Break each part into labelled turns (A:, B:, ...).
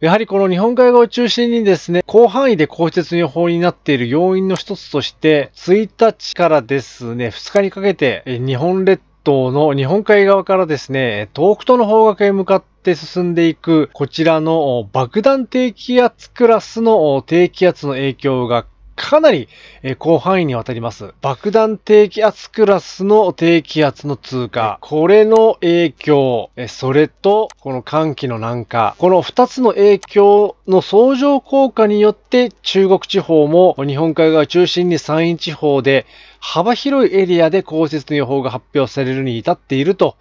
A: やはりこの日本海側を中心にですね、広範囲で降雪の予報になっている要因の一つとして、1日からですね、2日にかけて日本列島の日本海側からですね、東北との方角へ向かって進んでいく、こちらの爆弾低気圧クラスの低気圧の影響がかなり、え広範囲にわたります。爆弾低気圧クラスの低気圧の通過。これの影響、えそれと、この寒気の南下。この2つの影響の相乗効果によって、中国地方も日本海側を中心に山陰地方で、幅広いエリアで降雪の予報が発表されるに至っていると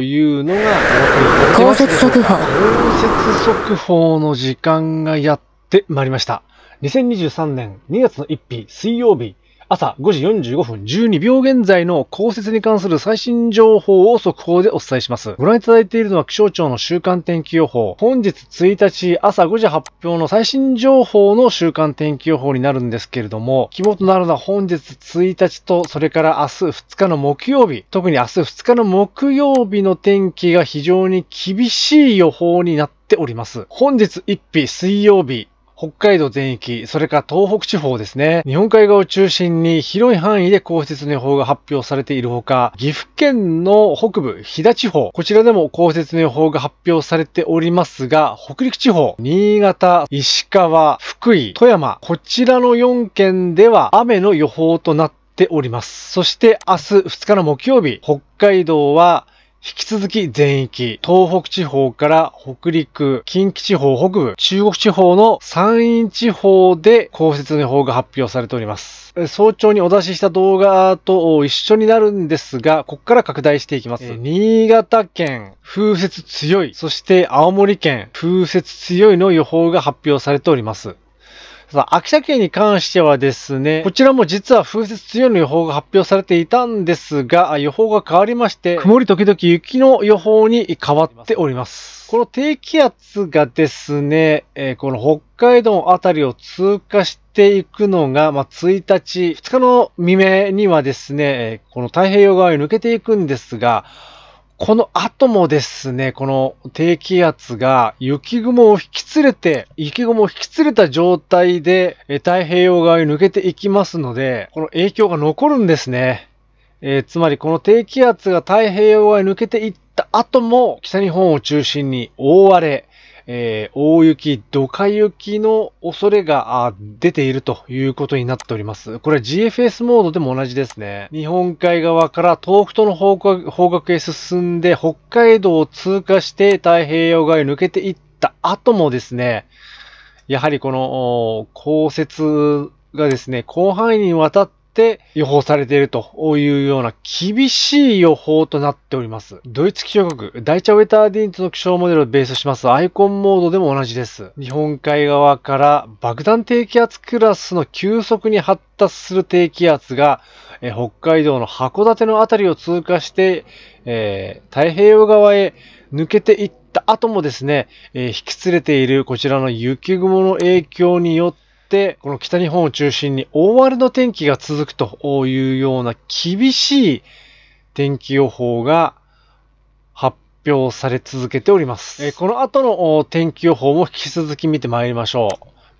A: いうのが、降雪速報。降雪速報の時間がやってまいりました。2023年2月の1日水曜日朝5時45分12秒現在の降雪に関する最新情報を速報でお伝えします。ご覧いただいているのは気象庁の週間天気予報。本日1日朝5時発表の最新情報の週間天気予報になるんですけれども、肝となるのは本日1日とそれから明日2日の木曜日、特に明日2日の木曜日の天気が非常に厳しい予報になっております。本日1日水曜日、北海道全域、それから東北地方ですね。日本海側を中心に広い範囲で降雪の予報が発表されているほか、岐阜県の北部、飛騨地方、こちらでも降雪の予報が発表されておりますが、北陸地方、新潟、石川、福井、富山、こちらの4県では雨の予報となっております。そして明日2日の木曜日、北海道は引き続き全域、東北地方から北陸、近畿地方北部、中国地方の山陰地方で降雪の予報が発表されております。早朝にお出しした動画と一緒になるんですが、ここから拡大していきます。新潟県、風雪強い、そして青森県、風雪強いの予報が発表されております。さあ、秋田県に関してはですね、こちらも実は風雪強いの予報が発表されていたんですが、予報が変わりまして、曇り時々雪の予報に変わっております。この低気圧がですね、えー、この北海道あたりを通過していくのが、まあ、1日、2日の未明にはですね、この太平洋側に抜けていくんですが、この後もですね、この低気圧が雪雲を引き連れて、雪雲を引き連れた状態で太平洋側に抜けていきますので、この影響が残るんですね。えー、つまりこの低気圧が太平洋側に抜けていった後も北日本を中心に大荒れ、えー、大雪、ドカ雪の恐れが出ているということになっております。これは GFS モードでも同じですね。日本海側から東北との方角へ進んで、北海道を通過して太平洋側へ抜けていった後もですね、やはりこの降雪がですね、広範囲にわたっって予報されているというような厳しい予報となっております。ドイツ気象局、大チャウェターディンツの気象モデルをベースしますアイコンモードでも同じです。日本海側から爆弾低気圧クラスの急速に発達する低気圧が、北海道の函館の辺りを通過して、えー、太平洋側へ抜けていった後もですね、えー、引き連れているこちらの雪雲の影響によって、この北日本を中心に大荒れの天気が続くというような厳しい天気予報が発表され続けております。えこの後の天気予報も引き続き見てまいりましょ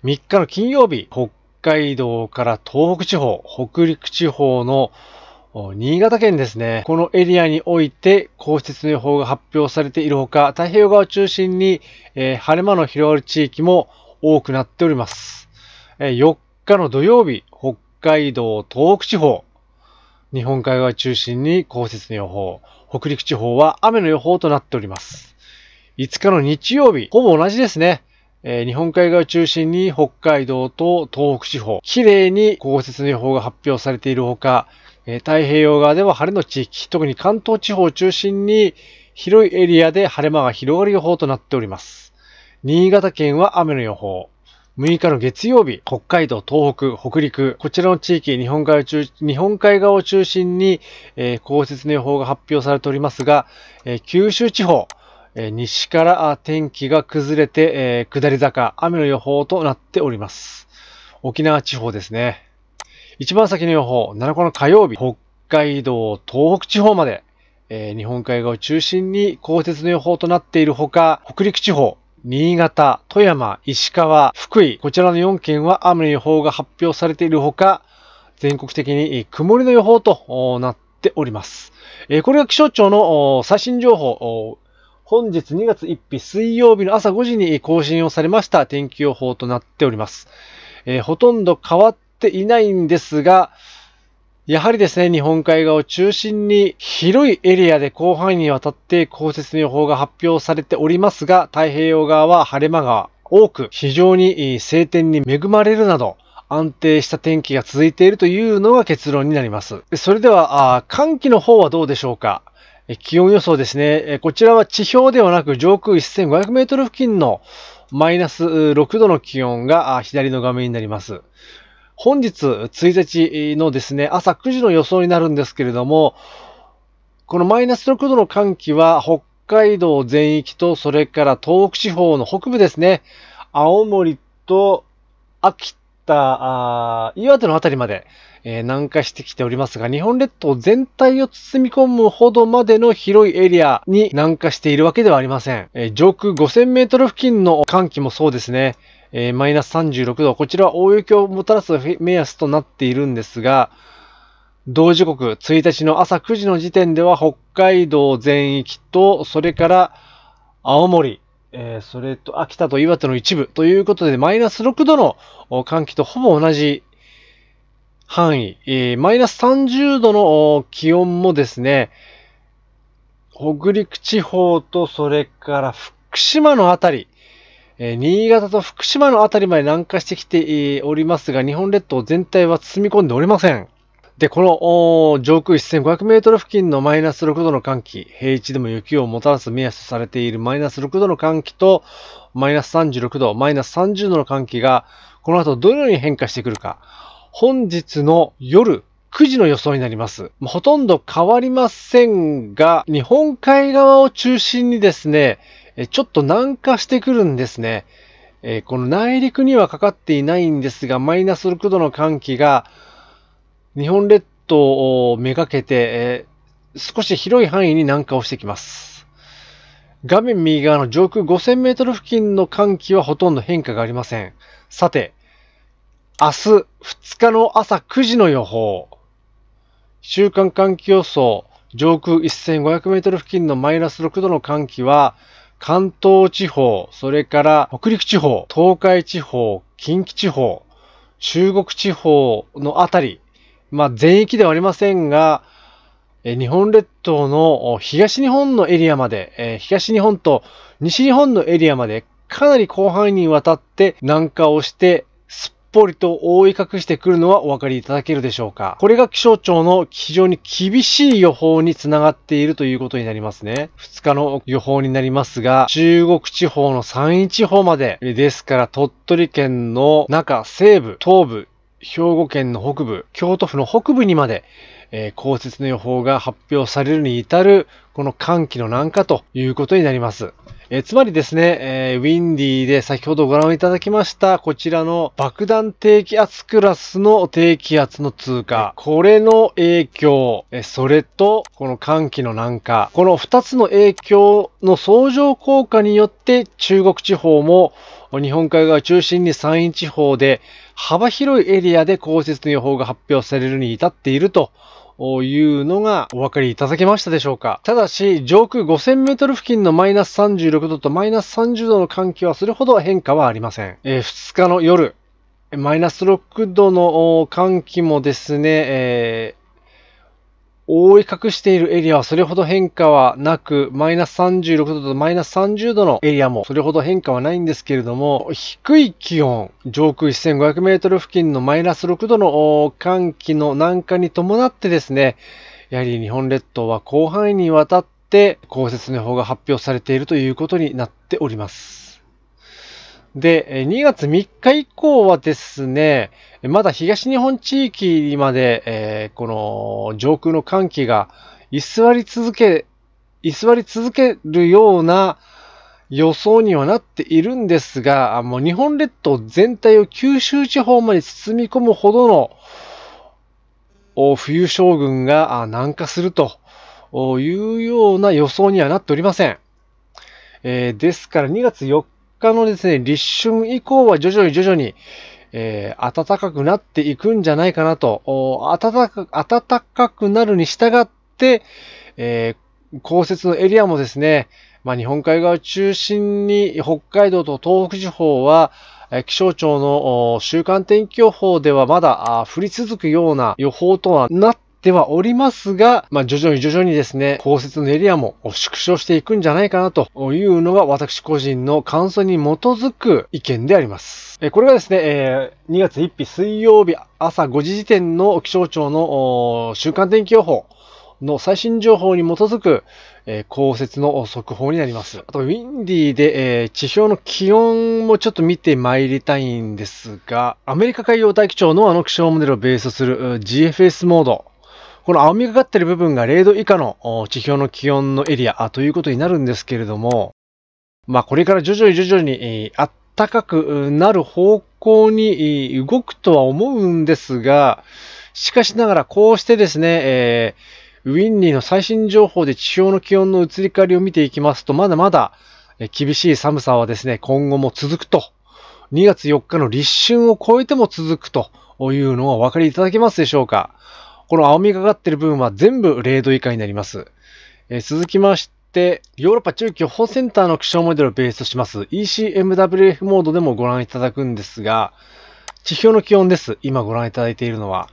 A: う。3日の金曜日、北海道から東北地方、北陸地方の新潟県ですね。このエリアにおいて、降雪の予報が発表されているほか、太平洋側を中心に、えー、晴れ間の広がる地域も多くなっております。4日の土曜日、北海道、東北地方、日本海側中心に降雪の予報、北陸地方は雨の予報となっております。5日の日曜日、ほぼ同じですね。えー、日本海側中心に北海道と東北地方、綺麗に降雪の予報が発表されているほか、えー、太平洋側では晴れの地域、特に関東地方を中心に広いエリアで晴れ間が広がる予報となっております。新潟県は雨の予報、6日の月曜日、北海道、東北、北陸、こちらの地域、日本海を中日本海側を中心に、えー、降雪の予報が発表されておりますが、えー、九州地方、えー、西から天気が崩れて、え下り坂、雨の予報となっております。沖縄地方ですね。一番先の予報、7日の火曜日、北海道、東北地方まで、え日本海側を中心に降雪の予報となっているほか、北陸地方、新潟、富山、石川、福井、こちらの4県は雨の予報が発表されているほか、全国的に曇りの予報となっております。これが気象庁の最新情報、本日2月1日水曜日の朝5時に更新をされました天気予報となっております。えほとんど変わっていないんですが、やはりですね、日本海側を中心に広いエリアで広範囲にわたって降雪の予報が発表されておりますが、太平洋側は晴れ間が多く、非常に晴天に恵まれるなど、安定した天気が続いているというのが結論になります。それでは、寒気の方はどうでしょうか気温予想ですね。こちらは地表ではなく上空1500メートル付近のマイナス6度の気温が左の画面になります。本日ぜ日のですね、朝9時の予想になるんですけれども、このマイナス6度の寒気は北海道全域と、それから東北地方の北部ですね、青森と秋田、岩手の辺りまで、えー、南下してきておりますが、日本列島全体を包み込むほどまでの広いエリアに南下しているわけではありません。えー、上空5000メートル付近の寒気もそうですね。えー、マイナス36度、こちらは大雪をもたらす目安となっているんですが、同時刻1日の朝9時の時点では北海道全域と、それから青森、えー、それと秋田と岩手の一部ということで、マイナス6度の寒気とほぼ同じ範囲、えー、マイナス30度の気温もですね、北陸地方とそれから福島のあたり、え新潟と福島の辺りまで南下してきておりますが、日本列島全体は包み込んでおりません。で、この上空1500メートル付近のマイナス6度の寒気、平地でも雪をもたらす目安とされているマイナス6度の寒気と、マイナス36度、マイナス30度の寒気が、この後どのように変化してくるか、本日の夜9時の予想になります。ほとんど変わりませんが、日本海側を中心にですね、えちょっと南下してくるんですね。えこの内陸にはかかっていないんですが、マイナス6度の寒気が日本列島をめがけて、え少し広い範囲に南下をしてきます。画面右側の上空5000メートル付近の寒気はほとんど変化がありません。さて、明日2日の朝9時の予報。週間寒気予想、上空1500メートル付近のマイナス6度の寒気は、関東地方、それから北陸地方、東海地方、近畿地方、中国地方のあたり、まあ、全域ではありませんが、日本列島の東日本のエリアまで、東日本と西日本のエリアまでかなり広範囲にわたって南下をして、ぽりと覆い隠してくるのはお分かりいただけるでしょうか。これが気象庁の非常に厳しい予報につながっているということになりますね。2日の予報になりますが、中国地方の山陰地方まで、ですから鳥取県の中、西部、東部、兵庫県の北部、京都府の北部にまで、えー、降雪の予報が発表されるに至る、この寒気の南下ということになります。えー、つまりですね、えー、ウィンディーで先ほどご覧いただきました、こちらの爆弾低気圧クラスの低気圧の通過、これの影響、えー、それと、この寒気の南下、この2つの影響の相乗効果によって、中国地方も日本海側を中心に山陰地方で幅広いエリアで降雪の予報が発表されるに至っているというのがお分かりいただけましたでしょうか。ただし、上空5000メートル付近のマイナス36度とマイナス30度の寒気はそれほど変化はありません。えー、2日の夜、マイナス6度の寒気もですね、えー覆い隠しているエリアはそれほど変化はなく、マイナス36度とマイナス30度のエリアもそれほど変化はないんですけれども、低い気温、上空1500メートル付近のマイナス6度の寒気の南下に伴ってですね、やはり日本列島は広範囲にわたって降雪の予報が発表されているということになっております。で、2月3日以降はですね、まだ東日本地域まで、えー、この上空の寒気が居座り続け、居座り続けるような予想にはなっているんですが、もう日本列島全体を九州地方まで包み込むほどの冬将軍が南下するというような予想にはなっておりません。えー、ですから2月4家のですね、立春以降は徐々に徐々に、えー、暖かくなっていくんじゃないかなと、暖か暖かくなるに従って、えー、降雪のエリアもですね、まあ、日本海側を中心に北海道と東北地方は、気象庁の週間天気予報ではまだ降り続くような予報とはなっってはおりますが、まあ、徐々に徐々にですね、降雪のエリアも縮小していくんじゃないかなというのが私個人の感想に基づく意見であります。え、これがですね、え2月1日水曜日朝5時時点の気象庁の週間天気予報の最新情報に基づく、えー、降雪の速報になります。あと、ウィンディーで、えー、地表の気温もちょっと見て参りたいんですが、アメリカ海洋大気庁のあの気象モデルをベースする GFS モード。この青みがかっている部分が0度以下の地表の気温のエリアということになるんですけれども、まあこれから徐々に徐々に暖かくなる方向に動くとは思うんですが、しかしながらこうしてですね、えー、ウィンリーの最新情報で地表の気温の移り変わりを見ていきますと、まだまだ厳しい寒さはですね、今後も続くと。2月4日の立春を超えても続くというのはお分かりいただけますでしょうか。この青みがかってる部分は全部0度以下になります。えー、続きまして、ヨーロッパ中期報センターの気象モデルをベースとします ECMWF モードでもご覧いただくんですが、地表の気温です。今ご覧いただいているのは。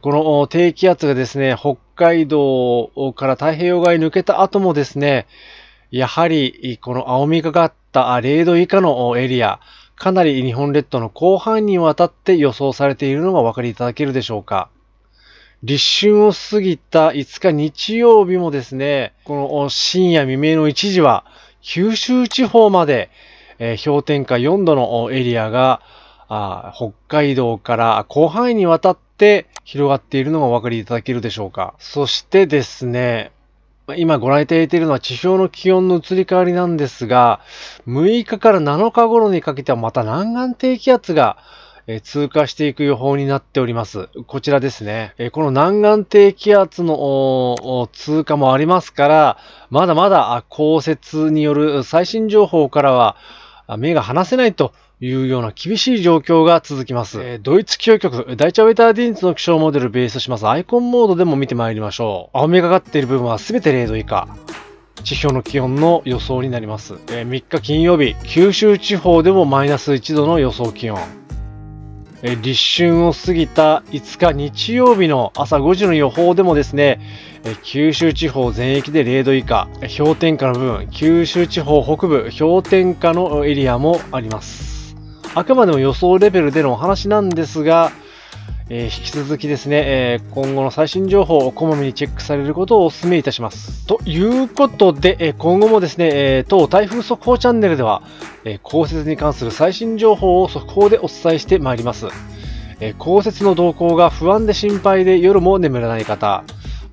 A: この低気圧がですね、北海道から太平洋側に抜けた後もですね、やはりこの青みがかった0度以下のエリア、かなり日本列島の広範囲にわたって予想されているのがお分かりいただけるでしょうか。立春を過ぎた5日日曜日もですね、この深夜未明の1時は九州地方まで、えー、氷点下4度のエリアが北海道から広範囲にわたって広がっているのがお分かりいただけるでしょうか。そしてですね、今ご覧いただいているのは地表の気温の移り変わりなんですが、6日から7日頃にかけてはまた南岸低気圧がえ通過していく予報になっております。こちらですね。えこの南岸低気圧の通過もありますから、まだまだ降雪による最新情報からは目が離せないというような厳しい状況が続きます。えドイツ気象局、第一ウェターディーンズの気象モデルをベースとしますアイコンモードでも見てまいりましょう。青みがかっている部分は全て0度以下。地表の気温の予想になります、えー、3日金曜日九州地方でもマイナス1度の予想気温え立春を過ぎた5日日曜日の朝5時の予報でもですね、え九州地方全域で0度以下、氷点下の部分、九州地方北部、氷点下のエリアもあります。あくまでも予想レベルでのお話なんですが、えー、引き続きですね、えー、今後の最新情報をこまめにチェックされることをお勧めいたします。ということで、えー、今後もですね、え当台風速報チャンネルでは、え降雪に関する最新情報を速報でお伝えしてまいります。え降雪の動向が不安で心配で夜も眠れない方、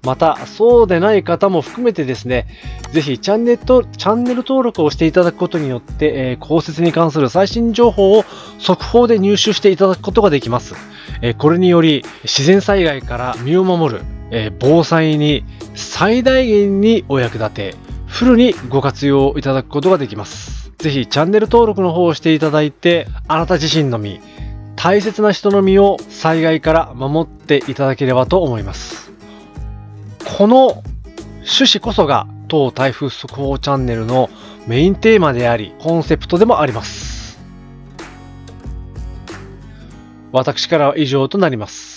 A: また、そうでない方も含めてですね、ぜひチャンネルとチャンネル登録をしていただくことによって、え降雪に関する最新情報を速報で入手していただくことができます。えこれにより自然災害から身を守る、え防災に最大限にお役立てフルにご活用いただくことができます是非チャンネル登録の方をしていただいてあなた自身の身大切な人の身を災害から守っていただければと思いますこの趣旨こそが当台風速報チャンネルのメインテーマでありコンセプトでもあります私からは以上となります。